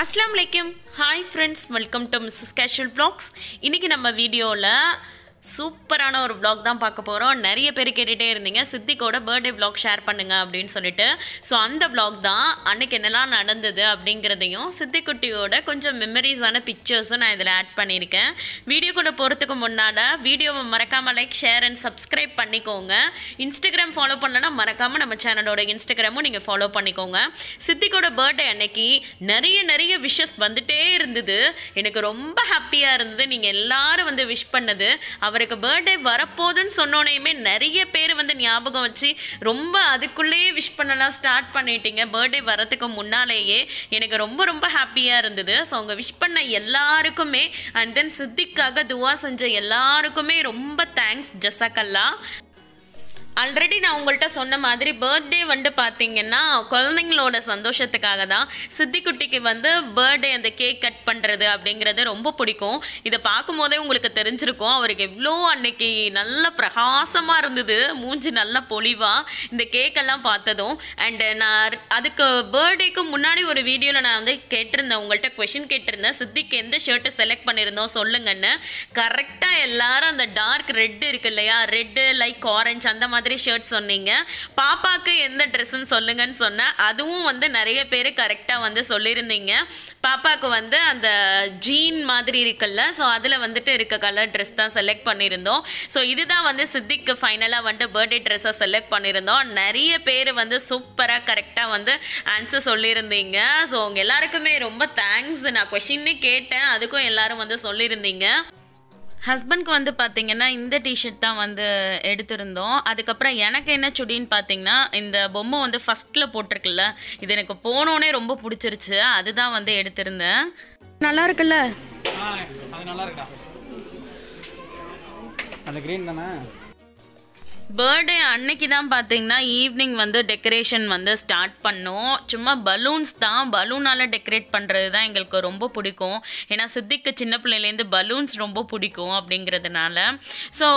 அஸ்லாம் வலைக்கம் hi friends welcome to Mrs casual blogs இன்றைக்கி நம்ம வீடியோவில் சூப்பரான ஒரு ப்ளாக் தான் பார்க்க போகிறோம் நிறைய பேர் கேட்டுகிட்டே இருந்தீங்க சித்திக்கோட பர்த்டே ப்ளாக் ஷேர் பண்ணுங்க அப்படின்னு சொல்லிட்டு ஸோ அந்த ப்ளாக் தான் அன்னைக்கு என்னெல்லாம் நடந்தது அப்படிங்கிறதையும் சித்திக்குட்டியோட கொஞ்சம் மெமரிஸான பிக்சர்ஸும் நான் இதில் ஆட் பண்ணியிருக்கேன் வீடியோ கூட போகிறதுக்கு முன்னால் வீடியோவை மறக்காமல் லைக் ஷேர் அண்ட் சப்ஸ்கிரைப் பண்ணிக்கோங்க இன்ஸ்டாகிராம் ஃபாலோ பண்ணலன்னா மறக்காமல் நம்ம சேனலோட இன்ஸ்டாகிராமும் நீங்கள் ஃபாலோ பண்ணிக்கோங்க சித்திக்கோட பர்த்டே அன்னைக்கு நிறைய நிறைய விஷஸ் வந்துட்டே இருந்தது எனக்கு ரொம்ப ஹாப்பியாக இருந்தது நீங்கள் எல்லோரும் வந்து விஷ் பண்ணது அவருக்கு பர்த்டே வரப்போகுதுன்னு சொன்னோனையுமே நிறைய பேர் வந்து ஞாபகம் வச்சு ரொம்ப அதுக்குள்ளேயே விஷ் பண்ணலாம் ஸ்டார்ட் பண்ணிட்டீங்க பர்த்டே வரத்துக்கு முன்னாலேயே எனக்கு ரொம்ப ரொம்ப ஹாப்பியாக இருந்தது ஸோ அவங்க விஷ் பண்ண எல்லாருக்குமே அண்ட் தென் சித்திக்காக துவா செஞ்ச எல்லாருக்குமே ரொம்ப தேங்க்ஸ் ஜசாக்கல்லா ஆல்ரெடி நான் உங்கள்கிட்ட சொன்ன மாதிரி பர்த்டே வந்து பார்த்தீங்கன்னா குழந்தைங்களோட சந்தோஷத்துக்காக தான் சித்திக்குட்டிக்கு வந்து பர்த்டே அந்த கேக் கட் பண்ணுறது அப்படிங்கிறது ரொம்ப பிடிக்கும் இதை பார்க்கும்போதே உங்களுக்கு தெரிஞ்சிருக்கும் அவருக்கு எவ்வளோ அன்னைக்கு நல்ல பிரகாசமாக இருந்தது மூஞ்சி நல்ல பொலிவாக இந்த கேக்கெல்லாம் பார்த்ததும் அண்டு நான் அதுக்கு பர்த்டேக்கு முன்னாடி ஒரு வீடியோவில் நான் வந்து கேட்டிருந்தேன் உங்கள்கிட்ட கொஷின் கேட்டிருந்தேன் சித்திக்கு எந்த ஷர்ட்டை செலக்ட் பண்ணியிருந்தோம் சொல்லுங்கன்னு கரெக்டாக எல்லாரும் அந்த டார்க் ரெட் இருக்கு இல்லையா ரெட்டு லைக் ஆரஞ்சு அந்த மாதிரி மாதிரி ஷர்ட் சொன்னீங்க பாப்பாவுக்கு எந்த ட்ரெஸ்ஸுன்னு சொல்லுங்கன்னு சொன்னேன் அதுவும் வந்து நிறைய பேர் கரெக்டாக வந்து சொல்லியிருந்தீங்க பாப்பாவுக்கு வந்து அந்த ஜீன் மாதிரி இருக்குல்ல ஸோ அதில் வந்துட்டு இருக்க கலர் ட்ரெஸ் தான் செலக்ட் பண்ணியிருந்தோம் ஸோ இதுதான் வந்து சித்திக்கு ஃபைனலாக வந்துட்டு பர்த்டே ட்ரெஸ்ஸை செலக்ட் பண்ணியிருந்தோம் நிறைய பேர் வந்து சூப்பராக கரெக்டாக வந்து ஆன்சர் சொல்லியிருந்தீங்க ஸோ உங்கள் எல்லாருக்குமே ரொம்ப தேங்க்ஸ் நான் கொஷின்னு கேட்டேன் அதுக்கும் எல்லாரும் வந்து சொல்லியிருந்தீங்க ஹஸ்பண்ட்க்கு வந்து பார்த்தீங்கன்னா இந்த டிஷர்ட் தான் வந்து எடுத்திருந்தோம் அதுக்கப்புறம் எனக்கு என்ன சுடின்னு பார்த்தீங்கன்னா இந்த பொம்மை வந்து ஃபஸ்ட்டில் போட்டிருக்குல்ல இது எனக்கு போனோடனே ரொம்ப பிடிச்சிருச்சு அதுதான் வந்து எடுத்திருந்தேன் நல்லா இருக்குல்ல அது நல்லா இருக்கா அந்த க்ரீன் தானே பர்த்டே அன்னைக்கு தான் பார்த்தீங்கன்னா ஈவினிங் வந்து டெக்கரேஷன் வந்து ஸ்டார்ட் பண்ணோம் சும்மா பலூன்ஸ் தான் பலூனால் டெக்கரேட் பண்ணுறது தான் எங்களுக்கு ரொம்ப பிடிக்கும் ஏன்னா சித்திக்கு சின்ன பிள்ளையிலேருந்து பலூன்ஸ் ரொம்ப பிடிக்கும் அப்படிங்கிறதுனால ஸோ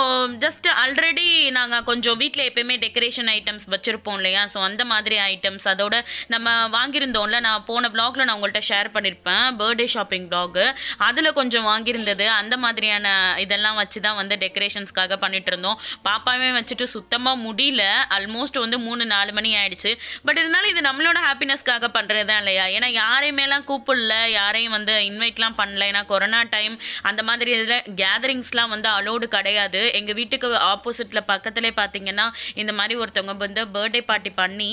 ஜஸ்ட் ஆல்ரெடி நாங்கள் கொஞ்சம் வீட்டில் எப்போயுமே டெக்கரேஷன் ஐட்டம்ஸ் வச்சுருப்போம் இல்லையா ஸோ அந்த மாதிரி ஐட்டம்ஸ் அதோட நம்ம வாங்கியிருந்தோம்ல நான் போன பிளாகில் நான் உங்கள்கிட்ட ஷேர் பண்ணியிருப்பேன் பர்த்டே ஷாப்பிங் ப்ளாகு அதில் கொஞ்சம் வாங்கியிருந்தது அந்த மாதிரியான இதெல்லாம் வச்சு தான் வந்து டெக்கரேஷன்ஸ்க்காக பண்ணிகிட்டு இருந்தோம் பாப்பாவே வச்சுட்டு வந்துட்டு சுத்தமாக முடியல ஆல்மோஸ்ட் வந்து மூணு நாலு மணி ஆயிடுச்சு பட் இருந்தாலும் இது நம்மளோட ஹாப்பினஸ்க்காக பண்ணுறது தான் இல்லையா ஏன்னா யாரையுமேலாம் கூப்பிடல யாரையும் வந்து இன்வைட்லாம் பண்ணல ஏன்னா கொரோனா டைம் அந்த மாதிரி இதில் கேதரிங்ஸ்லாம் வந்து அலோடு கிடையாது எங்கள் வீட்டுக்கு ஆப்போசிட்டில் பக்கத்துலேயே பார்த்தீங்கன்னா இந்த மாதிரி ஒருத்தவங்க வந்து பர்த்டே பார்ட்டி பண்ணி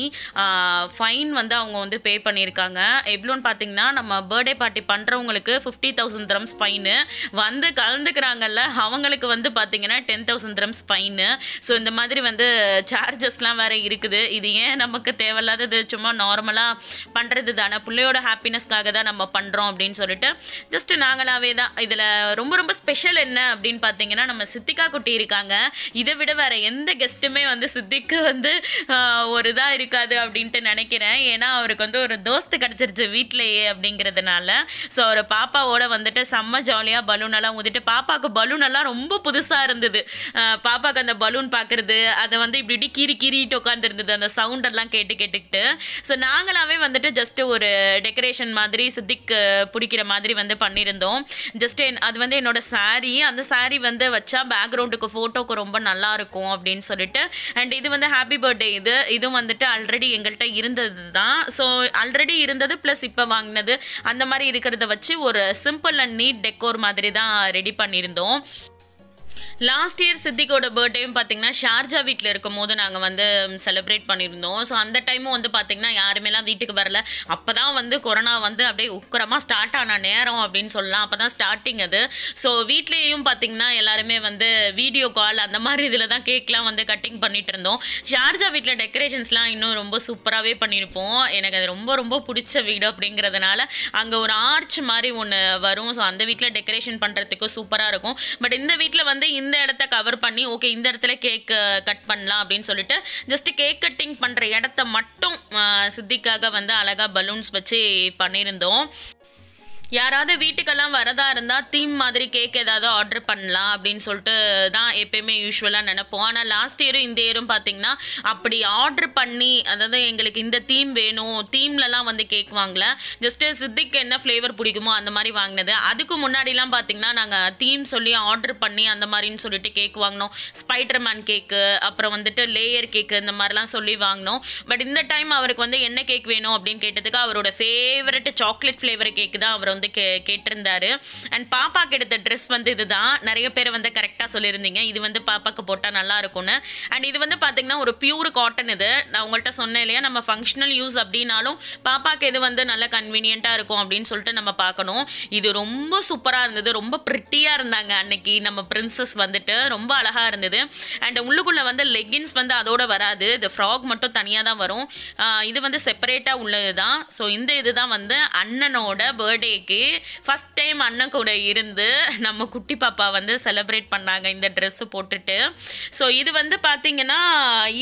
ஃபைன் வந்து அவங்க வந்து பே பண்ணியிருக்காங்க எவ்வளோன்னு பார்த்தீங்கன்னா நம்ம பர்த்டே பார்ட்டி பண்ணுறவங்களுக்கு ஃபிஃப்டி தௌசண்ட் திரம்ஸ் ஃபைனு வந்து கலந்துக்கிறாங்கல்ல அவங்களுக்கு வந்து பார்த்தீங்கன்னா ten thousand dirhams fine so இந்த மாதிரி மாதிரி வந்து சார்ஜஸ்லாம் வேறு இருக்குது இது ஏன் நமக்கு தேவையில்லாதது சும்மா நார்மலாக பண்ணுறது தானே பிள்ளையோட ஹாப்பினஸ்க்காக தான் நம்ம பண்ணுறோம் அப்படின்னு சொல்லிட்டு ஜஸ்ட் நாங்களாவே தான் இதில் ரொம்ப ரொம்ப ஸ்பெஷல் என்ன அப்படின்னு பார்த்தீங்கன்னா நம்ம சித்திகா குட்டி இருக்காங்க இதை விட வேறு எந்த கெஸ்ட்டுமே வந்து சித்திக்கு வந்து ஒரு இதாக இருக்காது அப்படின்ட்டு நினைக்கிறேன் ஏன்னா அவருக்கு வந்து ஒரு தோஸ்து கிடச்சிருச்சு வீட்டிலேயே அப்படிங்கிறதுனால ஸோ அவர் பாப்பாவோட வந்துட்டு செம்ம ஜாலியாக பலூனெல்லாம் ஊதிட்டு பாப்பாவுக்கு பலூனெல்லாம் ரொம்ப புதுசாக இருந்தது பாப்பாவுக்கு அந்த பலூன் பார்க்குறது இருந்தது அதை வந்து இப்படி கீறி கீறிட்டு உட்காந்துருந்தது அந்த சவுண்ட் எல்லாம் கேட்டு கேட்டுக்கிட்டு ஸோ நாங்களாவே வந்துட்டு ஜஸ்ட்டு ஒரு டெக்கரேஷன் மாதிரி சித்திக்கு பிடிக்கிற மாதிரி வந்து பண்ணியிருந்தோம் ஜஸ்ட் அது வந்து என்னோட சாரீ அந்த சாரீ வந்து வச்சா பேக்ரவுண்டுக்கு ஃபோட்டோக்கு ரொம்ப நல்லா இருக்கும் அப்படின்னு சொல்லிட்டு அண்ட் இது வந்து ஹாப்பி பர்த்டே இது இதுவும் வந்துட்டு ஆல்ரெடி எங்கள்கிட்ட இருந்தது தான் ஸோ ஆல்ரெடி இருந்தது ப்ளஸ் இப்போ வாங்கினது அந்த மாதிரி இருக்கிறத வச்சு ஒரு சிம்பிள் அண்ட் நீட் டெக்கோர் மாதிரி தான் ரெடி பண்ணியிருந்தோம் லாஸ்ட் இயர் சித்திக்கோட பர்த்டேயும் பார்த்தீங்கன்னா ஷார்ஜா வீட்டில் இருக்கும் போது நாங்கள் வந்து செலிப்ரேட் பண்ணியிருந்தோம் ஸோ அந்த டைமும் வந்து பார்த்தீங்கன்னா யாருமேலாம் வீட்டுக்கு வரல அப்போ தான் வந்து கொரோனா வந்து அப்படியே உக்கரமாக ஸ்டார்ட் ஆன நேரம் அப்படின்னு சொல்லலாம் அப்போ தான் ஸ்டார்டிங் அது ஸோ வீட்லேயும் பார்த்தீங்கன்னா எல்லாருமே வந்து வீடியோ கால் அந்த மாதிரி இதில் தான் கேக்லாம் வந்து கட்டிங் பண்ணிட்டு இருந்தோம் ஷார்ஜா வீட்டில் டெக்கரேஷன்ஸ்லாம் இன்னும் ரொம்ப சூப்பராகவே பண்ணியிருப்போம் எனக்கு அது ரொம்ப ரொம்ப பிடிச்ச வீடு அப்படிங்கிறதுனால அங்கே ஒரு ஆர்ச் மாதிரி ஒன்று வரும் ஸோ அந்த வீட்டில் டெக்கரேஷன் பண்ணுறதுக்கு சூப்பராக இருக்கும் பட் இந்த வீட்டில் வந்து இந்த இந்த இடத்த கவர் பண்ணி ஓகே இந்த இடத்துல கேக் கட் பண்ணலாம் அப்படின்னு சொல்லிட்டு ஜஸ்ட் கேக் கட்டிங் பண்ணுற இடத்த மட்டும் சித்திக்காக வந்து அழகா பலூன்ஸ் வச்சு பண்ணியிருந்தோம் யாராவது வீட்டுக்கெல்லாம் வரதா இருந்தால் தீம் மாதிரி கேக் ஏதாவது ஆர்டர் பண்ணலாம் அப்படின்னு சொல்லிட்டு தான் எப்பயுமே யூஸ்வலாக நினைப்போம் ஆனால் லாஸ்ட் இயரும் இந்த இயரும் பார்த்தீங்கன்னா அப்படி ஆர்டர் பண்ணி அதாவது எங்களுக்கு இந்த தீம் வேணும் தீம்லலாம் வந்து கேக் வாங்கல ஜஸ்ட்டு சித்திக்கு என்ன ஃப்ளேவர் பிடிக்குமோ அந்த மாதிரி வாங்கினது அதுக்கு முன்னாடிலாம் பார்த்தீங்கன்னா நாங்கள் தீம் சொல்லி ஆர்டர் பண்ணி அந்த மாதிரின்னு சொல்லிட்டு கேக் வாங்கினோம் ஸ்பைடர் மேன் கேக்கு அப்புறம் வந்துட்டு லேயர் கேக்கு இந்த மாதிரிலாம் சொல்லி வாங்கினோம் பட் இந்த டைம் அவருக்கு வந்து என்ன கேக் வேணும் அப்படின்னு கேட்டதுக்கு அவரோட ஃபேவரட் சாக்லேட் ஃப்ளேவர் கேக்கு தான் அவர் வந்து வந்து கே கேட்டிருந்தாரு அண்ட் பாப்பாக்கு எடுத்த ட்ரெஸ் வந்து இதுதான் நிறைய பேர் வந்து கரெக்டாக சொல்லியிருந்தீங்க இது வந்து பாப்பாக்கு போட்டால் நல்லா இருக்கும்னு அண்ட் இது வந்து பார்த்தீங்கன்னா ஒரு பியூர் காட்டன் இது நான் உங்கள்கிட்ட சொன்னேன் இல்லையா நம்ம ஃபங்க்ஷனல் யூஸ் அப்படின்னாலும் பாப்பாக்கு இது வந்து நல்ல கன்வீனியண்ட்டாக இருக்கும் அப்படின்னு சொல்லிட்டு நம்ம பார்க்கணும் இது ரொம்ப சூப்பராக இருந்தது ரொம்ப ப்ரிட்டியாக இருந்தாங்க அன்னைக்கு நம்ம பிரின்சஸ் வந்துட்டு ரொம்ப அழகாக இருந்தது அண்ட் உள்ளுக்குள்ளே வந்து லெகின்ஸ் வந்து அதோட வராது இது ஃப்ராக் மட்டும் தனியாக தான் வரும் இது வந்து செப்பரேட்டாக உள்ளது தான் ஸோ இந்த இது தான் வந்து அண்ணனோட பர்த்டேக்கு அன்னைக்கு ஃபஸ்ட் டைம் அண்ணன் கூட இருந்து நம்ம குட்டி பாப்பா வந்து செலிப்ரேட் பண்ணாங்க இந்த ட்ரெஸ்ஸு போட்டுட்டு ஸோ இது வந்து பார்த்தீங்கன்னா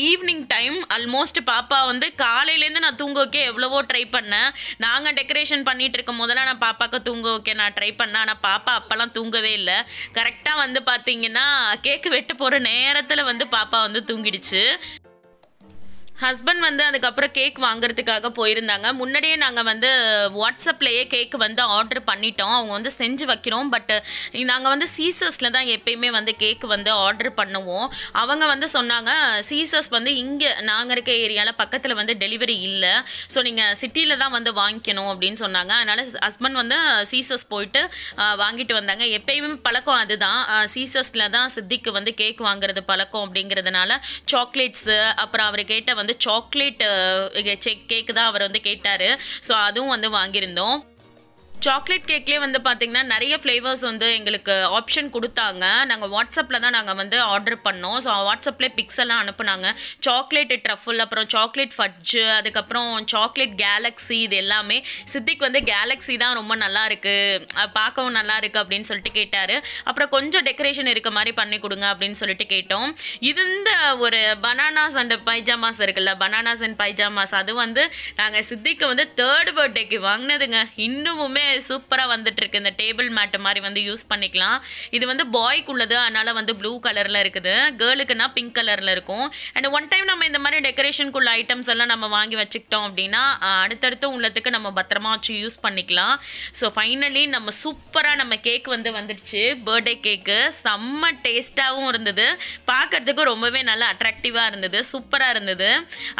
ஈவினிங் டைம் ஆல்மோஸ்ட் பாப்பா வந்து காலையிலேருந்து நான் தூங்க வைக்க எவ்வளவோ ட்ரை பண்ணேன் நாங்கள் டெக்கரேஷன் பண்ணிகிட்டு இருக்கும் போதெல்லாம் நான் பாப்பாவுக்கு தூங்க வைக்க நான் ட்ரை பண்ணேன் ஆனால் பாப்பா அப்போலாம் தூங்கவே இல்லை கரெக்டாக வந்து பார்த்தீங்கன்னா கேக்கு வெட்டு போகிற நேரத்தில் வந்து பாப்பா வந்து தூங்கிடுச்சு ஹஸ்பண்ட் வந்து அதுக்கப்புறம் கேக் வாங்குறதுக்காக போயிருந்தாங்க முன்னாடியே நாங்கள் வந்து வாட்ஸ்அப்லேயே கேக் வந்து ஆர்டர் பண்ணிட்டோம் அவங்க வந்து செஞ்சு வைக்கிறோம் பட் நாங்கள் வந்து சீசஸில் தான் எப்பயுமே வந்து கேக் வந்து ஆர்டர் பண்ணுவோம் அவங்க வந்து சொன்னாங்க சீசஸ் வந்து இங்கே நாங்கள் இருக்க ஏரியாவில் பக்கத்தில் வந்து டெலிவரி இல்லை ஸோ நீங்கள் சிட்டியில் தான் வந்து வாங்கிக்கணும் அப்படின்னு சொன்னாங்க அதனால் ஹஸ்பண்ட் வந்து சீசஸ் போயிட்டு வாங்கிட்டு வந்தாங்க எப்பயுமே பழக்கம் அதுதான் சீசஸில் தான் சித்திக்கு வந்து கேக் வாங்குறது பழக்கம் அப்படிங்கிறதுனால சாக்லேட்ஸு அப்புறம் அவர் கேட்ட வந்து வந்து சாக்லேட் கேக் தான் அவர் வந்து கேட்டார் ஸோ அதுவும் வந்து வாங்கியிருந்தோம் சாக்லேட் கேக்லேயே வந்து பார்த்தீங்கன்னா நிறைய ஃப்ளேவர்ஸ் வந்து எங்களுக்கு ஆப்ஷன் கொடுத்தாங்க நாங்கள் வாட்ஸ்அப்பில் தான் நாங்கள் வந்து ஆர்டர் பண்ணோம் ஸோ வாட்ஸ்அப்லேயே பிக்ஸ் எல்லாம் அனுப்புனாங்க சாக்லேட் ட்ரஃபுல் அப்புறம் சாக்லேட் ஃபட்ஜு அதுக்கப்புறம் சாக்லேட் கேலக்ஸி இது எல்லாமே சித்திக்கு வந்து கேலக்ஸி தான் ரொம்ப நல்லா இருக்குது பார்க்கவும் நல்லா இருக்குது அப்படின்னு சொல்லிட்டு கேட்டார் அப்புறம் கொஞ்சம் டெக்கரேஷன் இருக்க மாதிரி பண்ணி கொடுங்க அப்படின்னு சொல்லிட்டு கேட்டோம் இந்த ஒரு பனானாஸ் அண்ட் பைஜாமாஸ் இருக்குல்ல பனானாஸ் அண்ட் பைஜாமாஸ் அது வந்து நாங்கள் சித்திக்கு வந்து தேர்ட் பர்த்டேக்கு வாங்கினதுங்க இன்னுமுமே சூப்பராக இருக்கு இந்த டேபிள் மேட்டு மாதிரி வந்து யூஸ் பண்ணிக்கலாம் இது வந்து பாய்க்கு உள்ளது அதனால் வந்து ப்ளூ கலரில் இருக்குது கேர்ளுக்குனா பிங்க் கலரில் இருக்கும் அண்ட் ஒன் டைம் நம்ம இந்த மாதிரி டெக்கரேஷனுக்குள்ள ஐட்டம்ஸ் எல்லாம் நம்ம வாங்கி வச்சுக்கிட்டோம் அப்படின்னா அடுத்தடுத்து உள்ளத்துக்கு நம்ம பத்திரமா வச்சு யூஸ் பண்ணிக்கலாம் ஸோ ஃபைனலி நம்ம சூப்பராக நம்ம கேக் வந்து வந்துடுச்சு பர்த்டே கேக்கு செம்ம டேஸ்ட்டாகவும் இருந்தது பார்க்குறதுக்கு ரொம்பவே நல்லா அட்ராக்டிவாக இருந்தது சூப்பராக இருந்தது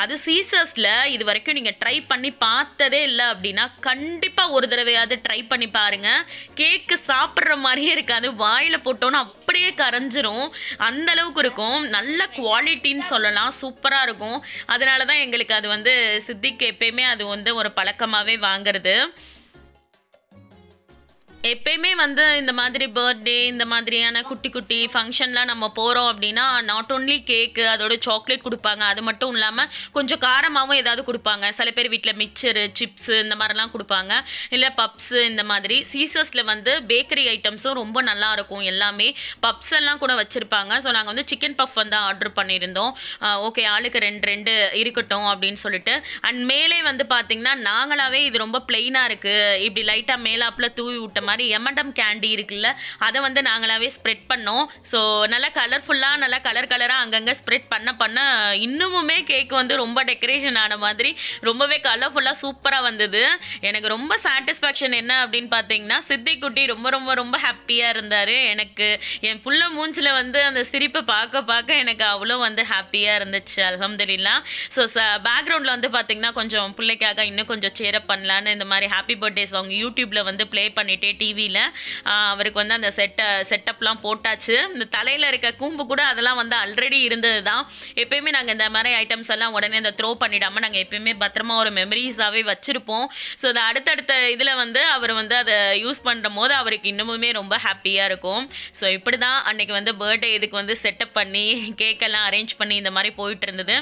அது சீசர்ஸில் இது வரைக்கும் நீங்கள் ட்ரை பண்ணி பார்த்ததே இல்லை அப்படின்னா கண்டிப்பாக ஒரு தடவையாவது ட்ரை பண்ணி பாருங்கள் கேக்கு சாப்பிட்ற மாதிரியே இருக்காது வாயில் போட்டோன்னு அப்படியே கரைஞ்சிரும் அந்த அளவுக்கு இருக்கும் நல்ல குவாலிட்டின்னு சொல்லலாம் சூப்பராக இருக்கும் அதனால தான் எங்களுக்கு அது வந்து சித்திக்கு எப்பயுமே அது வந்து ஒரு பழக்கமாகவே வாங்குறது எப்பயுமே வந்து இந்த மாதிரி பர்த்டே இந்த மாதிரியான குட்டி குட்டி ஃபங்க்ஷன்லாம் நம்ம போகிறோம் அப்படின்னா நாட் ஓன்லி கேக்கு அதோட சாக்லேட் கொடுப்பாங்க அது மட்டும் இல்லாமல் கொஞ்சம் காரமாகவும் ஏதாவது கொடுப்பாங்க சில பேர் வீட்டில் மிக்சரு சிப்ஸு இந்த மாதிரிலாம் கொடுப்பாங்க இல்லை பப்ஸு இந்த மாதிரி சீசர்ஸில் வந்து பேக்கரி ஐட்டம்ஸும் ரொம்ப நல்லா இருக்கும் எல்லாமே பப்ஸ் எல்லாம் கூட வச்சுருப்பாங்க ஸோ நாங்கள் வந்து சிக்கன் பஃப் வந்து ஆர்டர் பண்ணியிருந்தோம் ஓகே ஆளுக்கு ரெண்டு ரெண்டு இருக்கட்டும் அப்படின்னு சொல்லிட்டு அண்ட் மேலே வந்து பார்த்திங்கன்னா நாங்களாவே இது ரொம்ப பிளெயினாக இருக்குது இப்படி லைட்டாக மேலாப்பில் தூவி விட்ட மாதிரி எம்என்டம் கேண்டி இருக்குல்ல அதை வந்து நாங்களாவே ஸ்ப்ரெட் பண்ணோம் ஸோ நல்லா கலர்ஃபுல்லாக நல்லா கலர் கலராக அங்கங்கே ஸ்ப்ரெட் பண்ண பண்ண இன்னுமுமே கேக் வந்து ரொம்ப டெக்கரேஷன் ஆன மாதிரி ரொம்பவே கலர்ஃபுல்லாக சூப்பராக வந்தது எனக்கு ரொம்ப சாட்டிஸ்ஃபேக்ஷன் என்ன அப்படின்னு பார்த்தீங்கன்னா சித்தி குட்டி ரொம்ப ரொம்ப ரொம்ப ஹாப்பியாக இருந்தார் எனக்கு என் புள்ள மூஞ்சில் வந்து அந்த சிரிப்பை பார்க்க பார்க்க எனக்கு அவ்வளோ வந்து ஹாப்பியாக இருந்துச்சு அலமதுலா ஸோ ச பேக்ரவுண்டில் வந்து பார்த்தீங்கன்னா கொஞ்சம் பிள்ளைக்காக இன்னும் கொஞ்சம் சேரப் பண்ணலான்னு இந்த மாதிரி ஹாப்பி பர்த்டே சாங் யூடியூப்பில் வந்து ப்ளே பண்ணிகிட்டே டிவியில் அவருக்கு வந்து அந்த செட்டை செட்டப்லாம் போட்டாச்சு இந்த தலையில் இருக்க கூம்பு கூட அதெல்லாம் வந்து ஆல்ரெடி இருந்தது தான் எப்பயுமே நாங்கள் இந்த மாதிரி ஐட்டம்ஸ் எல்லாம் உடனே அந்த த்ரோ பண்ணிடாமல் நாங்கள் எப்பயுமே பத்திரமா ஒரு மெமரிஸாகவே வச்சுருப்போம் ஸோ அதை அடுத்தடுத்த இதில் வந்து அவர் வந்து அதை யூஸ் பண்ணுற போது அவருக்கு இன்னமுமே ரொம்ப ஹாப்பியாக இருக்கும் ஸோ இப்படி தான் அன்றைக்கி வந்து பர்த்டே இதுக்கு வந்து செட்டப் பண்ணி கேக்கெல்லாம் அரேஞ்ச் பண்ணி இந்த மாதிரி போயிட்டு இருந்தது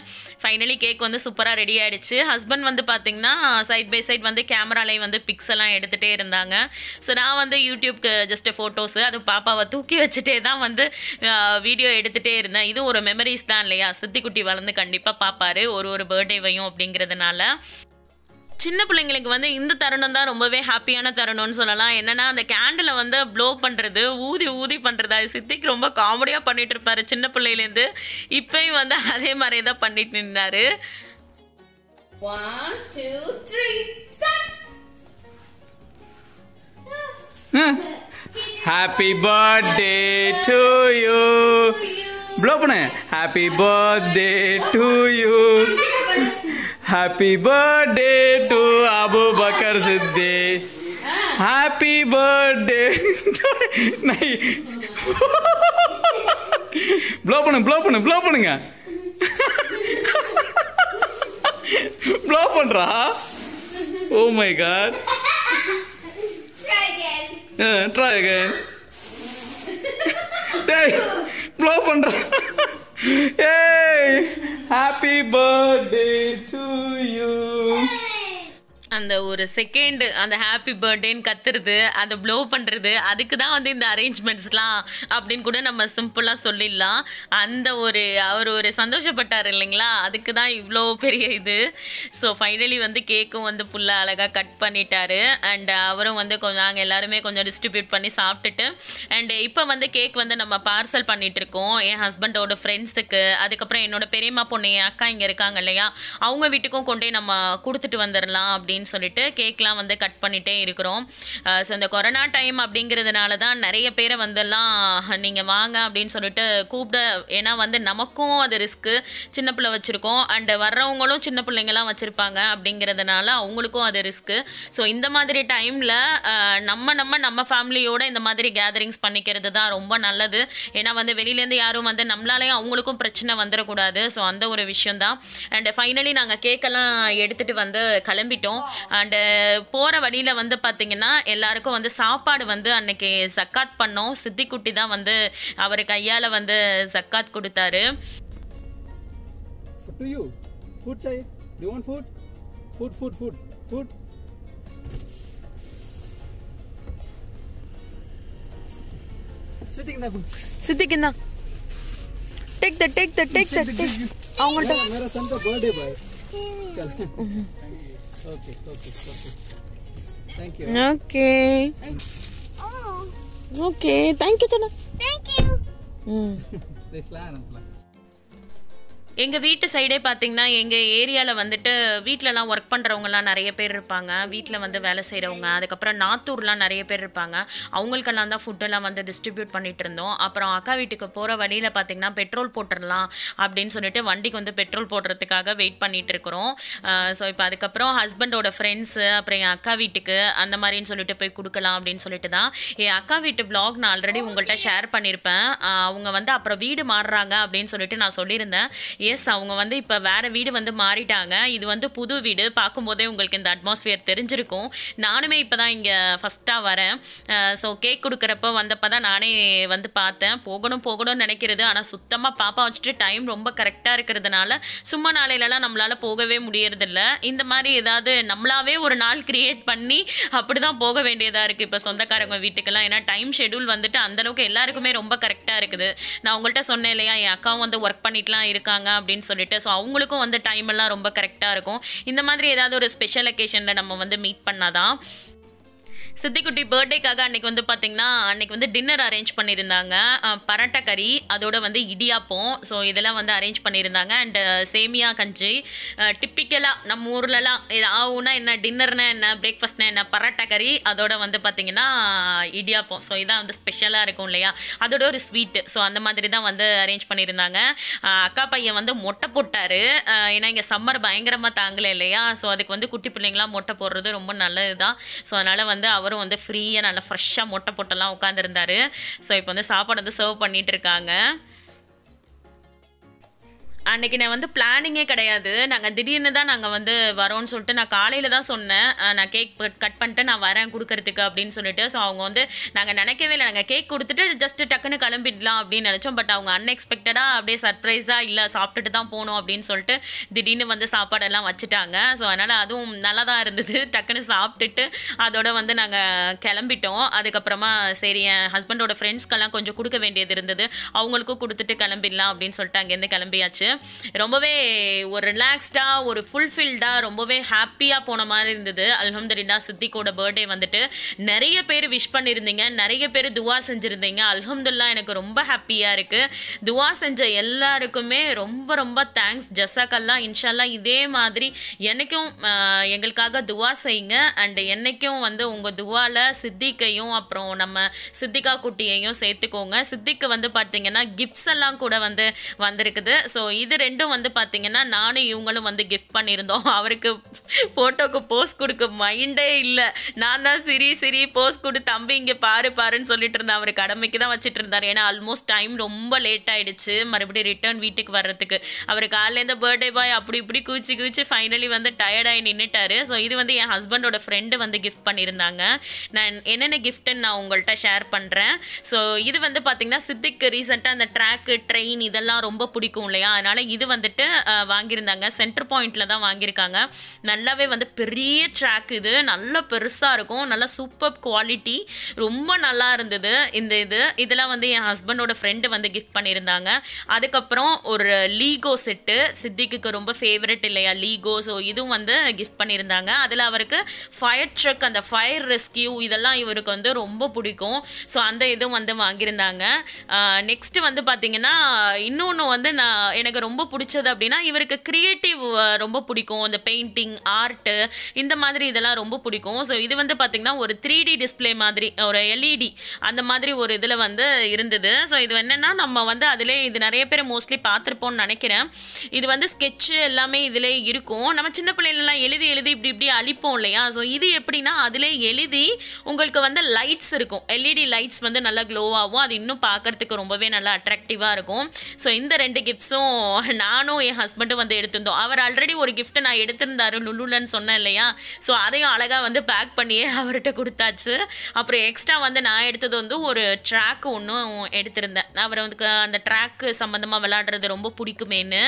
ஃபைனலி கேக் வந்து சூப்பராக ரெடி ஆகிடுச்சு ஹஸ்பண்ட் வந்து பார்த்திங்கன்னா சைட் பை சைட் வந்து கேமராலேயே வந்து பிக்ஸ் எல்லாம் எடுத்துகிட்டே இருந்தாங்க ஸோ நான் நான் வந்து யூடியூப்க்கு ஜஸ்ட்டு ஃபோட்டோஸு அது பாப்பாவை தூக்கி வச்சுட்டே தான் வந்து வீடியோ எடுத்துகிட்டே இருந்தேன் இது ஒரு மெமரிஸ் தான் இல்லையா குட்டி வளர்ந்து கண்டிப்பாக பார்ப்பாரு ஒரு ஒரு வையும் அப்படிங்கிறதுனால சின்ன பிள்ளைங்களுக்கு வந்து இந்த தருணம் தான் ரொம்பவே ஹாப்பியான தருணம்னு சொல்லலாம் என்னென்னா அந்த கேண்டிலை வந்து ப்ளோ பண்ணுறது ஊதி ஊதி பண்ணுறது அது சித்திக்கு ரொம்ப காமெடியாக பண்ணிகிட்டு இருப்பார் சின்ன பிள்ளையிலேருந்து இப்பயும் வந்து அதே மாதிரி தான் பண்ணிட்டு நின்றார் One, two, three, start! Happy birthday to you blow पने happy birthday to you happy birthday to Abu Bakar Siddique happy birthday नहीं ப்ளோ பண்ணு ப்ளோ பண்ணு क्या? பண்ணுங்க पन रहा? Oh my God try again டேய் ப்ளோ பண்ணுற ஏய் ஹாப்பி பர்த்டே டு அந்த ஒரு செகண்டு அந்த ஹாப்பி பர்த்டேன்னு கத்துறது அதை ப்ளோ பண்ணுறது அதுக்கு தான் வந்து இந்த அரேஞ்ச்மெண்ட்ஸ்லாம் அப்படின்னு கூட நம்ம சிம்பிளாக சொல்லிடலாம் அந்த ஒரு அவர் ஒரு சந்தோஷப்பட்டார் இல்லைங்களா அதுக்கு தான் இவ்வளோ பெரிய இது ஸோ ஃபைனலி வந்து கேக்கும் வந்து ஃபுல்லாக அழகாக கட் பண்ணிட்டார் அண்ட் அவரும் வந்து கொஞ்சம் நாங்கள் எல்லாருமே கொஞ்சம் டிஸ்ட்ரிபியூட் பண்ணி சாப்பிட்டுட்டு அண்ட் இப்போ வந்து கேக் வந்து நம்ம பார்சல் பண்ணிகிட்ருக்கோம் என் ஹஸ்பண்டோட ஃப்ரெண்ட்ஸுக்கு அதுக்கப்புறம் என்னோட பெரியம்மா பொண்ணு என் அக்கா இங்கே இருக்காங்க இல்லையா அவங்க வீட்டுக்கும் கொண்டே நம்ம கொடுத்துட்டு வந்துடலாம் அப்படின்னு அப்படின்னு சொல்லிட்டு கேக்லாம் வந்து கட் பண்ணிகிட்டே இருக்கிறோம் ஸோ இந்த கொரோனா டைம் அப்படிங்கிறதுனால தான் நிறைய பேரை வந்தெல்லாம் நீங்கள் வாங்க அப்படின்னு சொல்லிட்டு கூப்பிட ஏன்னா வந்து நமக்கும் அது ரிஸ்க்கு சின்ன பிள்ளை வச்சுருக்கோம் அண்டு வர்றவங்களும் சின்ன பிள்ளைங்களாம் வச்சுருப்பாங்க அப்படிங்கிறதுனால அவங்களுக்கும் அது ரிஸ்க்கு ஸோ இந்த மாதிரி டைமில் நம்ம நம்ம நம்ம ஃபேமிலியோட இந்த மாதிரி கேதரிங்ஸ் பண்ணிக்கிறது தான் ரொம்ப நல்லது ஏன்னா வந்து வெளியிலேருந்து யாரும் வந்து நம்மளாலேயும் அவங்களுக்கும் பிரச்சனை வந்துடக்கூடாது ஸோ அந்த ஒரு விஷயம் தான் அண்ட் ஃபைனலி நாங்கள் கேக்கெல்லாம் எடுத்துகிட்டு வந்து கிளம்பிட்டோம் அண்டு uh, போகிற வழியில் வந்து பார்த்தீங்கன்னா எல்லாருக்கும் வந்து சாப்பாடு வந்து அன்னைக்கு சக்காத் பண்ணோம் சித்திக்குட்டி தான் வந்து அவர் கையால் வந்து சக்காத் கொடுத்தாரு சித்திக்குண்ணா take the take the take the அவங்கள்ட்ட Okay, okay, okay. Thank you. Okay. Okay, thank you, Chana. Thank you. Mm. எங்கள் வீட்டு சைடே பாத்தீங்கன்னா எங்கள் ஏரியாவில் வந்துட்டு வீட்டிலலாம் ஒர்க் எல்லாம் நிறைய பேர் இருப்பாங்க வீட்டில் வந்து வேலை செய்கிறவங்க அதுக்கப்புறம் நாத்தூர்லாம் நிறைய பேர் இருப்பாங்க அவங்களுக்கெல்லாம் தான் ஃபுட்டெல்லாம் வந்து டிஸ்ட்ரிபியூட் பண்ணிகிட்டு இருந்தோம் அப்புறம் அக்கா வீட்டுக்கு போகிற வழியில் பாத்தீங்கன்னா பெட்ரோல் போட்டுடலாம் அப்படின்னு சொல்லிட்டு வண்டிக்கு வந்து பெட்ரோல் போடுறதுக்காக வெயிட் பண்ணிட்டு இருக்கிறோம் ஸோ இப்போ அதுக்கப்புறம் ஹஸ்பண்டோட ஃப்ரெண்ட்ஸு அப்புறம் என் அக்கா வீட்டுக்கு அந்த மாதிரின்னு சொல்லிட்டு போய் கொடுக்கலாம் அப்படின்னு சொல்லிட்டு தான் என் அக்கா வீட்டு பிளாக் நான் ஆல்ரெடி உங்கள்கிட்ட ஷேர் பண்ணியிருப்பேன் அவங்க வந்து அப்புறம் வீடு மாறுறாங்க அப்படின்னு சொல்லிட்டு நான் சொல்லியிருந்தேன் எஸ் அவங்க வந்து இப்போ வேறு வீடு வந்து மாறிட்டாங்க இது வந்து புது வீடு பார்க்கும்போதே உங்களுக்கு இந்த அட்மாஸ்ஃபியர் தெரிஞ்சிருக்கும் நானுமே இப்போ தான் இங்கே ஃபஸ்ட்டாக வரேன் ஸோ கேக் கொடுக்குறப்போ வந்தப்போ தான் நானே வந்து பார்த்தேன் போகணும் போகணும்னு நினைக்கிறது ஆனால் சுத்தமாக பாப்பா வச்சுட்டு டைம் ரொம்ப கரெக்டாக இருக்கிறதுனால சும்மா நாளையிலலாம் நம்மளால் போகவே முடியறதில்ல இந்த மாதிரி ஏதாவது நம்மளாவே ஒரு நாள் க்ரியேட் பண்ணி அப்படி தான் போக வேண்டியதாக இருக்குது இப்போ சொந்தக்காரங்க வீட்டுக்கெல்லாம் ஏன்னா டைம் ஷெடியூல் வந்துட்டு அந்தளவுக்கு எல்லாருக்குமே ரொம்ப கரெக்டாக இருக்குது நான் உங்கள்கிட்ட சொன்னேன் இல்லையா என் அக்காவும் வந்து ஒர்க் பண்ணிட்டுலாம் இருக்காங்க அப்படின்னு சொல்லிட்டு ஸோ அவங்களுக்கும் வந்து டைம் எல்லாம் ரொம்ப கரெக்டாக இருக்கும் இந்த மாதிரி ஏதாவது ஒரு ஸ்பெஷல் அக்கேஷனில் நம்ம வந்து மீட் பண்ணாதான் சித்திக்குட்டி பர்த்டேக்காக அன்னைக்கு வந்து பார்த்தீங்கன்னா அன்னைக்கு வந்து டின்னர் அரேஞ்ச் பண்ணியிருந்தாங்க பரோட்டா கறி அதோட வந்து இடியாப்பம் ஸோ இதெல்லாம் வந்து அரேஞ்ச் பண்ணியிருந்தாங்க அண்ட் சேமியா கஞ்சி டிப்பிக்கலாக நம்ம ஊர்லலாம் இது ஆவுனா என்ன டின்னர்னா என்ன பிரேக்ஃபாஸ்ட்னா என்ன பரோட்டா கறி அதோட வந்து பார்த்தீங்கன்னா இடியாப்பம் ஸோ இதான் வந்து ஸ்பெஷலாக இருக்கும் இல்லையா அதோட ஒரு ஸ்வீட்டு ஸோ அந்த மாதிரி தான் வந்து அரேஞ்ச் பண்ணியிருந்தாங்க அக்கா பையன் வந்து மொட்டை போட்டார் ஏன்னா இங்கே சம்மர் பயங்கரமாக தாங்கலை இல்லையா ஸோ அதுக்கு வந்து குட்டி பிள்ளைங்களாம் மொட்டை போடுறது ரொம்ப நல்லது தான் ஸோ அதனால் வந்து அவர் அவரும் வந்து ஃப்ரீயாக நல்லா ஃப்ரெஷ்ஷாக மொட்டை போட்டெல்லாம் உட்காந்துருந்தாரு ஸோ இப்போ வந்து சாப்பாடு வந்து சர்வ் பண்ணிகிட்டு இருக்காங்க அன்னைக்கு நான் வந்து பிளானிங்கே கிடையாது நாங்கள் திடீர்னு தான் நாங்கள் வந்து வரோன்னு சொல்லிட்டு நான் காலையில் தான் சொன்னேன் நான் கேக் கட் பண்ணிட்டு நான் வரேன் கொடுக்கறதுக்கு அப்படின்னு சொல்லிட்டு ஸோ அவங்க வந்து நாங்கள் நினைக்கவே இல்லை நாங்கள் கேக் கொடுத்துட்டு ஜஸ்ட் டக்குன்னு கிளம்பிடலாம் அப்படின்னு நினச்சோம் பட் அவங்க அன்எக்ஸ்பெக்டடாக அப்படியே சர்ப்ரைஸாக இல்லை சாப்பிட்டுட்டு தான் போகணும் அப்படின்னு சொல்லிட்டு திடீர்னு வந்து சாப்பாடெல்லாம் வச்சுட்டாங்க ஸோ அதனால் அதுவும் நல்லா தான் இருந்தது டக்குன்னு சாப்பிட்டுட்டு அதோட வந்து நாங்கள் கிளம்பிட்டோம் அதுக்கப்புறமா சரி என் ஹஸ்பண்டோட ஃப்ரெண்ட்ஸ்க்கெல்லாம் கொஞ்சம் கொடுக்க வேண்டியது இருந்தது அவங்களுக்கும் கொடுத்துட்டு கிளம்பிடலாம் அப்படின்னு சொல்லிட்டு அங்கேருந்து கிளம்பியாச்சு ரொம்பவே ஒரு ரிலாக்ஸ்டாக ஒரு ஃபுல்ஃபில்டாக ரொம்பவே ஹாப்பியாக போன மாதிரி இருந்தது அல்ஹம்துல்லா சித்திக்கோட பர்த்டே வந்துட்டு நிறைய பேர் விஷ் பண்ணியிருந்தீங்க நிறைய பேர் துவா செஞ்சுருந்தீங்க அல்ஹம்துல்லா எனக்கு ரொம்ப ஹாப்பியாக இருக்குது துவா செஞ்ச எல்லாருக்குமே ரொம்ப ரொம்ப தேங்க்ஸ் ஜசாக்கெல்லாம் இன்ஷால்லா இதே மாதிரி எனக்கும் எங்களுக்காக துவா செய்யுங்க அண்டு என்றைக்கும் வந்து உங்கள் துவாவில் சித்திக்கையும் அப்புறம் நம்ம சித்திகா குட்டியையும் சேர்த்துக்கோங்க சித்திக்கு வந்து பார்த்தீங்கன்னா கிஃப்ட்ஸ் எல்லாம் கூட வந்து வந்திருக்குது ஸோ இது ரெண்டும் வந்து பார்த்திங்கன்னா நானும் இவங்களும் வந்து கிஃப்ட் பண்ணியிருந்தோம் அவருக்கு ஃபோட்டோக்கு போஸ் கொடுக்க மைண்டே இல்லை நான் தான் சிரி சிரி போஸ் கொடு தம்பி இங்கே பாரு பாருன்னு சொல்லிட்டு இருந்தேன் அவர் கடமைக்கு தான் வச்சுட்டு இருந்தார் ஏன்னா ஆல்மோஸ்ட் டைம் ரொம்ப லேட் ஆகிடுச்சு மறுபடியும் ரிட்டர்ன் வீட்டுக்கு வர்றதுக்கு அவர் காலையிலேருந்து பர்த்டே பாய் அப்படி இப்படி கூச்சி கூச்சி ஃபைனலி வந்து டயர்டாகி நின்றுட்டாரு ஸோ இது வந்து என் ஹஸ்பண்டோட ஃப்ரெண்டு வந்து கிஃப்ட் பண்ணியிருந்தாங்க நான் என்னென்ன கிஃப்ட்டுன்னு நான் உங்கள்கிட்ட ஷேர் பண்ணுறேன் ஸோ இது வந்து பார்த்திங்கன்னா சித்திக்கு ரீசெண்டாக அந்த ட்ராக்கு ட்ரெயின் இதெல்லாம் ரொம்ப பிடிக்கும் இல்லையா அதனால் இது வந்துட்டு வாங்கியிருந்தாங்க சென்டர் பாயிண்டில் தான் வாங்கியிருக்காங்க நல்லாவே வந்து பெரிய ட்ராக் இது நல்ல பெருசாக இருக்கும் நல்லா சூப்பர் குவாலிட்டி ரொம்ப நல்லா இருந்தது இந்த இது இதெல்லாம் வந்து என் ஹஸ்பண்டோட ஃப்ரெண்டு வந்து கிஃப்ட் பண்ணியிருந்தாங்க அதுக்கப்புறம் ஒரு லீகோ செட்டு சித்திக்கு ரொம்ப ஃபேவரட் இல்லையா லீகோ ஸோ இதுவும் வந்து கிஃப்ட் பண்ணியிருந்தாங்க அதில் அவருக்கு ஃபயர் ட்ரக் அந்த ஃபயர் ரெஸ்கியூ இதெல்லாம் இவருக்கு வந்து ரொம்ப பிடிக்கும் ஸோ அந்த இதுவும் வந்து வாங்கியிருந்தாங்க நெக்ஸ்ட்டு வந்து பார்த்தீங்கன்னா இன்னொன்று வந்து நான் எனக்கு இவருக்கு ரொம்ப பிடிச்சது அப்படின்னா இவருக்கு க்ரியேட்டிவ் ரொம்ப பிடிக்கும் இந்த பெயிண்டிங் ஆர்ட்டு இந்த மாதிரி இதெல்லாம் ரொம்ப பிடிக்கும் ஸோ இது வந்து பார்த்திங்கன்னா ஒரு த்ரீ டி டிஸ்பிளே மாதிரி ஒரு எல்இடி e அந்த மாதிரி ஒரு இதில் வந்து இருந்தது ஸோ இது என்னென்னா நம்ம வந்து அதிலே இது நிறைய பேர் மோஸ்ட்லி பார்த்துருப்போம்னு நினைக்கிறேன் இது வந்து ஸ்கெட்சு எல்லாமே இதிலே இருக்கும் நம்ம சின்ன பிள்ளைகளெலாம் எழுதி எழுதி இப்படி இப்படி அழிப்போம் இல்லையா ஸோ இது எப்படின்னா அதிலே எழுதி உங்களுக்கு வந்து லைட்ஸ் இருக்கும் எல்இடி லைட்ஸ் e வந்து நல்லா க்ளோவாகவும் அது இன்னும் பார்க்குறதுக்கு ரொம்பவே நல்லா அட்ராக்டிவாக இருக்கும் ஸோ இந்த ரெண்டு கிஃப்ட்ஸும் எடுத்திருந்தோம் நானும் என் ஹஸ்பண்டும் வந்து எடுத்திருந்தோம் அவர் ஆல்ரெடி ஒரு கிஃப்ட் நான் எடுத்திருந்தாரு லுலுலன்னு சொன்னேன் இல்லையா ஸோ அதையும் அழகாக வந்து பேக் பண்ணியே அவர்கிட்ட கொடுத்தாச்சு அப்புறம் எக்ஸ்ட்ரா வந்து நான் எடுத்தது வந்து ஒரு ட்ராக் ஒன்றும் எடுத்திருந்தேன் அவர் வந்து அந்த ட்ராக்கு சம்மந்தமாக விளாடுறது ரொம்ப பிடிக்குமேன்னு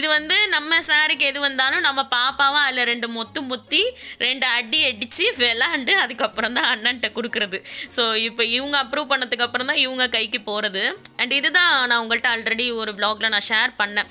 இது வந்து நம்ம சாருக்கு எது வந்தாலும் நம்ம பாப்பாவை அதில் ரெண்டு மொத்து முத்தி ரெண்டு அடி அடித்து விளாண்டு அதுக்கப்புறம் தான் அண்ணன்ட்ட கொடுக்குறது ஸோ இப்போ இவங்க அப்ரூவ் பண்ணதுக்கப்புறம் தான் இவங்க கைக்கு போகிறது அண்ட் இதுதான் நான் உங்கள்கிட்ட ஆல்ரெடி ஒரு வ்ளாகில் நான் ஷேர் பண்ணேன்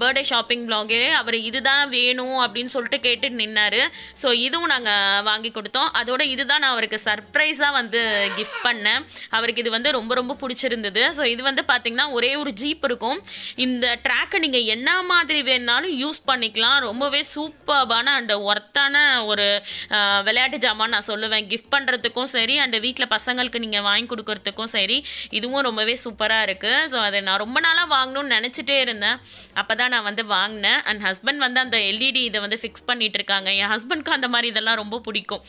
பர்த்டே ஷாப்பிங் பிளாகே அவர் இதுதான் வேணும் அப்படின்னு சொல்லிட்டு கேட்டு நின்னார் ஸோ இதுவும் நாங்கள் வாங்கி கொடுத்தோம் அதோட இதுதான் நான் அவருக்கு சர்ப்ரைஸாக வந்து கிஃப்ட் பண்ணேன் அவருக்கு இது வந்து ரொம்ப ரொம்ப பிடிச்சிருந்தது ஸோ இது வந்து பார்த்திங்கன்னா ஒரே ஒரு ஜீப் இருக்கும் இந்த ட்ராக்கை நீங்கள் என்ன மாதிரி வேணாலும் யூஸ் பண்ணிக்கலாம் ரொம்பவே சூப்பர்பான அண்ட் ஒர்த்தான ஒரு விளையாட்டு ஜாமான் நான் சொல்லுவேன் கிஃப்ட் பண்ணுறதுக்கும் சரி அண்ட் வீட்டில் பசங்களுக்கு நீங்கள் வாங்கி கொடுக்குறதுக்கும் சரி இதுவும் ரொம்பவே சூப்பராக இருக்குது ஸோ அதை நான் ரொம்ப நாளாக வாங்கணும்னு நினச்சிட்டே இருந்தேன் அப்போ தான் நான் வந்து வாங்கினேன் அண்ட் ஹஸ்பண்ட் வந்து அந்த எல்இடி e இதை வந்து ஃபிக்ஸ் பண்ணிகிட்டு இருக்காங்க என் ஹஸ்பண்ட்க்கு அந்த மாதிரி இதெல்லாம் ரொம்ப பிடிக்கும்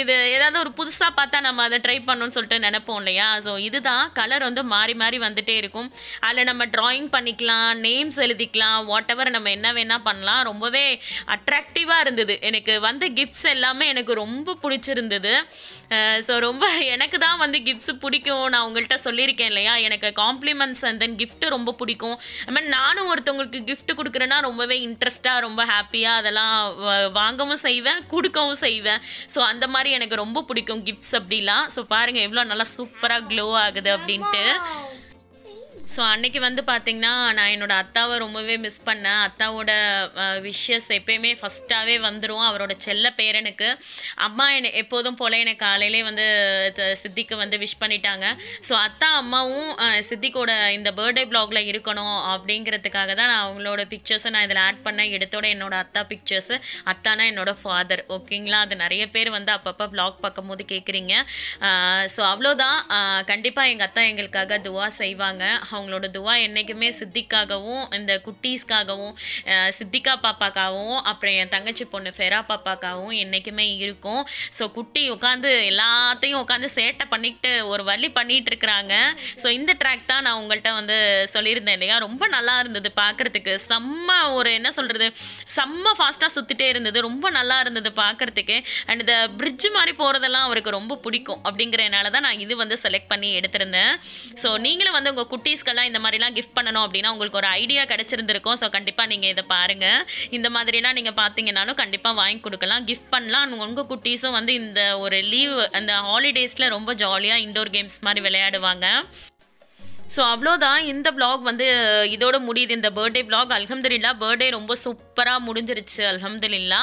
இது ஏதாவது ஒரு புதுசாக பார்த்தா நம்ம அதை ட்ரை பண்ணணும்னு சொல்லிட்டு நினைப்போம் இல்லையா ஸோ இதுதான் கலர் வந்து மாறி மாறி வந்துட்டே இருக்கும் அதில் நம்ம ட்ராயிங் பண்ணிக்கலாம் நேம்ஸ் எழுதிக்கலாம் வாட் எவர் நம்ம என்ன வேணால் பண்ணலாம் ரொம்பவே அட்ராக்டிவாக இருந்தது எனக்கு வந்த கிஃப்ட்ஸ் எல்லாமே எனக்கு ரொம்ப பிடிச்சிருந்தது ஸோ ரொம்ப எனக்கு தான் வந்து கிஃப்ட்ஸ் பிடிக்கும் நான் உங்கள்கிட்ட சொல்லியிருக்கேன் இல்லையா எனக்கு காம்ப்ளிமெண்ட்ஸ் அண்ட் தென் கிஃப்ட்டு ரொம்ப பிடிக்கும் ஐ மீன் நானும் ஒரு ஒருத்தவங்களுக்கு கிஃப்ட் கொடுக்குறேன்னா ரொம்பவே இன்ட்ரெஸ்ட்டாக ரொம்ப ஹாப்பியாக அதெல்லாம் வாங்கவும் செய்வேன் கொடுக்கவும் செய்வேன் ஸோ அந்த மாதிரி எனக்கு ரொம்ப பிடிக்கும் கிஃப்ட்ஸ் அப்படிலாம் ஸோ பாருங்கள் எவ்வளோ நல்லா சூப்பராக க்ளோ ஆகுது அப்படின்ட்டு ஸோ அன்னைக்கு வந்து பார்த்திங்கன்னா நான் என்னோடய அத்தாவை ரொம்பவே மிஸ் பண்ணேன் அத்தாவோட விஷஸ் எப்பயுமே ஃபஸ்ட்டாகவே வந்துடும் அவரோட செல்ல பேரனுக்கு அம்மா என்னை எப்போதும் போல் எனக்கு காலையிலே வந்து சித்திக்கு வந்து விஷ் பண்ணிட்டாங்க ஸோ அத்தா அம்மாவும் சித்திக்கோட இந்த பர்த்டே பிளாகில் இருக்கணும் அப்படிங்கிறதுக்காக தான் நான் அவங்களோட பிக்சர்ஸை நான் இதில் ஆட் பண்ணேன் எடுத்தோட என்னோடய அத்தா பிக்சர்ஸ் அத்தானா என்னோடய ஃபாதர் ஓகேங்களா அது நிறைய பேர் வந்து அப்பப்போ பிளாக் பார்க்கும்போது கேட்குறீங்க ஸோ அவ்வளோதான் கண்டிப்பாக எங்கள் அத்தா எங்களுக்காக துவா செய்வாங்க அவங்களோட துவா என்றைக்குமே சித்திக்காகவும் இந்த குட்டீஸ்க்காகவும் சித்திகா பாப்பாக்காகவும் அப்புறம் என் தங்கச்சி பொண்ணு ஃபெரா பாப்பாக்காகவும் என்றைக்குமே இருக்கும் ஸோ குட்டி உட்காந்து எல்லாத்தையும் உட்காந்து சேட்டை பண்ணிக்கிட்டு ஒரு வழி பண்ணிகிட்டு இருக்கிறாங்க ஸோ இந்த ட்ராக் தான் நான் உங்கள்கிட்ட வந்து சொல்லியிருந்தேன் இல்லையா ரொம்ப நல்லா இருந்தது பார்க்குறதுக்கு செம்ம ஒரு என்ன சொல்கிறது செம்ம ஃபாஸ்ட்டாக சுற்றிட்டே இருந்தது ரொம்ப நல்லா இருந்தது பார்க்குறதுக்கு அண்ட் இந்த பிரிட்ஜ் மாதிரி போகிறதெல்லாம் அவருக்கு ரொம்ப பிடிக்கும் அப்படிங்கிறனால தான் நான் இது வந்து செலக்ட் பண்ணி எடுத்திருந்தேன் ஸோ நீங்களும் வந்து உங்கள் குட்டீஸ் லேடிஸ்க்கெல்லாம் இந்த மாதிரிலாம் கிஃப்ட் பண்ணணும் அப்படின்னா உங்களுக்கு ஒரு ஐடியா கிடச்சிருந்துருக்கும் ஸோ கண்டிப்பாக நீங்கள் இதை பாருங்கள் இந்த மாதிரிலாம் நீங்கள் பார்த்தீங்கன்னாலும் கண்டிப்பாக வாங்கி கொடுக்கலாம் கிஃப்ட் பண்ணலாம் உங்கள் குட்டீஸும் வந்து இந்த ஒரு லீவ் அந்த ஹாலிடேஸில் ரொம்ப ஜாலியாக இண்டோர் கேம்ஸ் மாதிரி விளையாடுவாங்க ஸோ அவ்வளோதான் இந்த ப்ளாக் வந்து இதோட முடியுது இந்த பர்த்டே ப்ளாக் அலமதுல்லா பர்த்டே ரொம்ப சூப்பராக முடிஞ்சிருச்சு அலமதுல்லா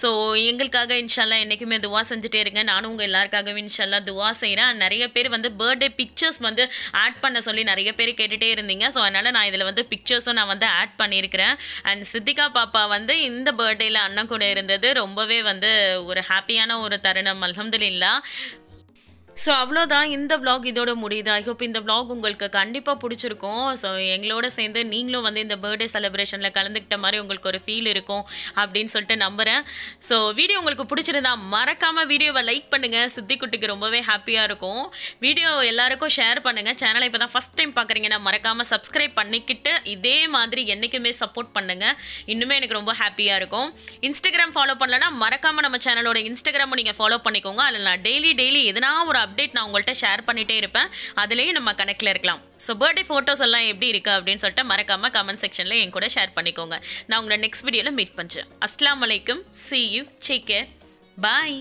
ஸோ எங்களுக்காக இன்ஷால்லா என்றைக்குமே துவா செஞ்சுட்டே இருங்க நானும் உங்கள் எல்லாருக்காகவும் இன்ஷால்லா துவா செய்கிறேன் நிறைய பேர் வந்து பர்த்டே பிக்சர்ஸ் வந்து ஆட் பண்ண சொல்லி நிறைய பேர் கேட்டுகிட்டே இருந்தீங்க ஸோ அதனால் நான் இதில் வந்து பிக்சர்ஸும் நான் வந்து ஆட் பண்ணியிருக்கிறேன் அண்ட் சித்திகா பாப்பா வந்து இந்த பர்த்டேயில் அண்ணன் கூட இருந்தது ரொம்பவே வந்து ஒரு ஹாப்பியான ஒரு தருணம் அலமதுல்லா ஸோ அவ்வளோதான் இந்த விளாக் இதோட முடியுது ஐ ஹோப் இந்த விளாக் உங்களுக்கு கண்டிப்பாக பிடிச்சிருக்கும் ஸோ எங்களோட சேர்ந்து நீங்களும் வந்து இந்த பர்த்டே செலிப்ரேஷனில் கலந்துக்கிட்ட மாதிரி உங்களுக்கு ஒரு ஃபீல் இருக்கும் அப்படின்னு சொல்லிட்டு நம்புகிறேன் ஸோ வீடியோ உங்களுக்கு பிடிச்சிருந்தா மறக்காமல் வீடியோவை லைக் பண்ணுங்கள் சித்தி குட்டிக்கு ரொம்பவே ஹாப்பியாக இருக்கும் வீடியோ எல்லாருக்கும் ஷேர் பண்ணுங்கள் சேனலை இப்போ தான் ஃபஸ்ட் டைம் பார்க்குறீங்கன்னா மறக்காமல் சப்ஸ்கிரைப் பண்ணிக்கிட்டு இதே மாதிரி என்றைக்குமே சப்போர்ட் பண்ணுங்கள் இன்னுமே எனக்கு ரொம்ப ஹாப்பியாக இருக்கும் இன்ஸ்டாகிராம் ஃபாலோ பண்ணலன்னா மறக்காமல் நம்ம சேனலோட இன்ஸ்டாகிராமும் நீங்கள் ஃபாலோ பண்ணிக்கோங்க அதில் நான் டெய்லி டெய்லி எதனா ஒரு அப்டேட் நான் உங்கள்கிட்ட ஷேர் பண்ணிகிட்டே இருப்பேன் அதுலேயும் நம்ம கணக்கில் இருக்கலாம் ஸோ பர்த்டே ஃபோட்டோஸ் எல்லாம் எப்படி இருக்குது அப்படின்னு சொல்லிட்டு மறக்காமல் கமெண்ட் செக்ஷனில் என் கூட ஷேர் பண்ணிக்கோங்க நான் உங்களை நெக்ஸ்ட் வீடியோவில் மீட் பண்ணுறேன் அஸ்லாம் வலைக்கம் see you take care bye